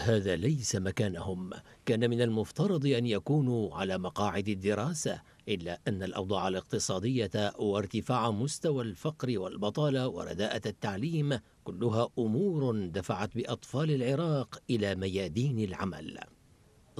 هذا ليس مكانهم كان من المفترض أن يكونوا على مقاعد الدراسة إلا أن الأوضاع الاقتصادية وارتفاع مستوى الفقر والبطالة ورداءة التعليم كلها أمور دفعت بأطفال العراق إلى ميادين العمل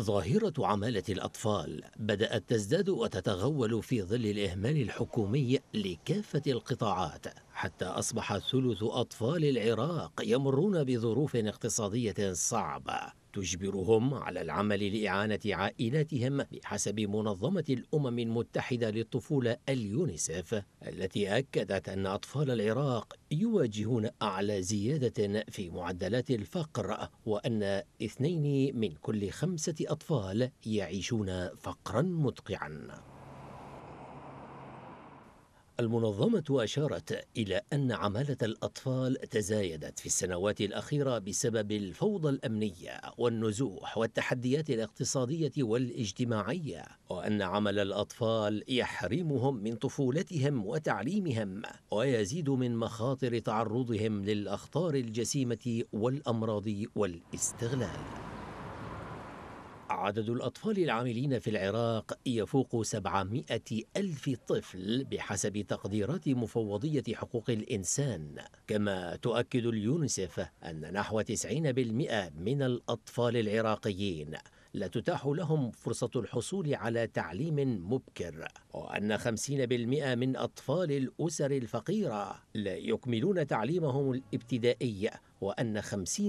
ظاهرة عمالة الأطفال بدأت تزداد وتتغول في ظل الإهمال الحكومي لكافة القطاعات حتى أصبح ثلث أطفال العراق يمرون بظروف اقتصادية صعبة تجبرهم على العمل لإعانة عائلاتهم بحسب منظمة الأمم المتحدة للطفولة اليونيسف التي أكدت أن أطفال العراق يواجهون أعلى زيادة في معدلات الفقر وأن اثنين من كل خمسة أطفال يعيشون فقرا مدقعا المنظمة أشارت إلى أن عمالة الأطفال تزايدت في السنوات الأخيرة بسبب الفوضى الأمنية والنزوح والتحديات الاقتصادية والاجتماعية، وأن عمل الأطفال يحرمهم من طفولتهم وتعليمهم، ويزيد من مخاطر تعرضهم للأخطار الجسيمة والأمراض والاستغلال. عدد الأطفال العاملين في العراق يفوق 700 ألف طفل بحسب تقديرات مفوضية حقوق الإنسان كما تؤكد اليونسف أن نحو 90% من الأطفال العراقيين لا تتاح لهم فرصة الحصول على تعليم مبكر وأن 50% من أطفال الأسر الفقيرة لا يكملون تعليمهم الابتدائي وأن 50%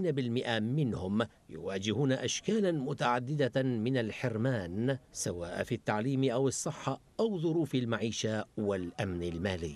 منهم يواجهون أشكالا متعددة من الحرمان سواء في التعليم أو الصحة أو ظروف المعيشة والأمن المالي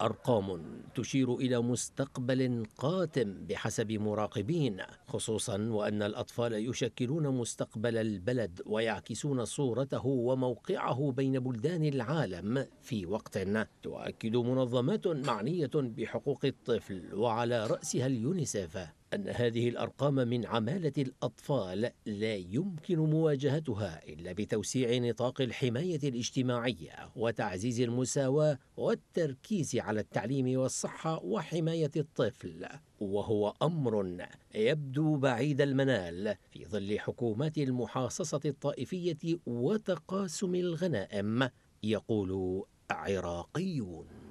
ارقام تشير الى مستقبل قاتم بحسب مراقبين خصوصا وان الاطفال يشكلون مستقبل البلد ويعكسون صورته وموقعه بين بلدان العالم في وقت تؤكد منظمات معنيه بحقوق الطفل وعلى راسها اليونيسف أن هذه الأرقام من عمالة الأطفال لا يمكن مواجهتها إلا بتوسيع نطاق الحماية الاجتماعية وتعزيز المساواة والتركيز على التعليم والصحة وحماية الطفل وهو أمر يبدو بعيد المنال في ظل حكومات المحاصصة الطائفية وتقاسم الغنائم يقول عراقيون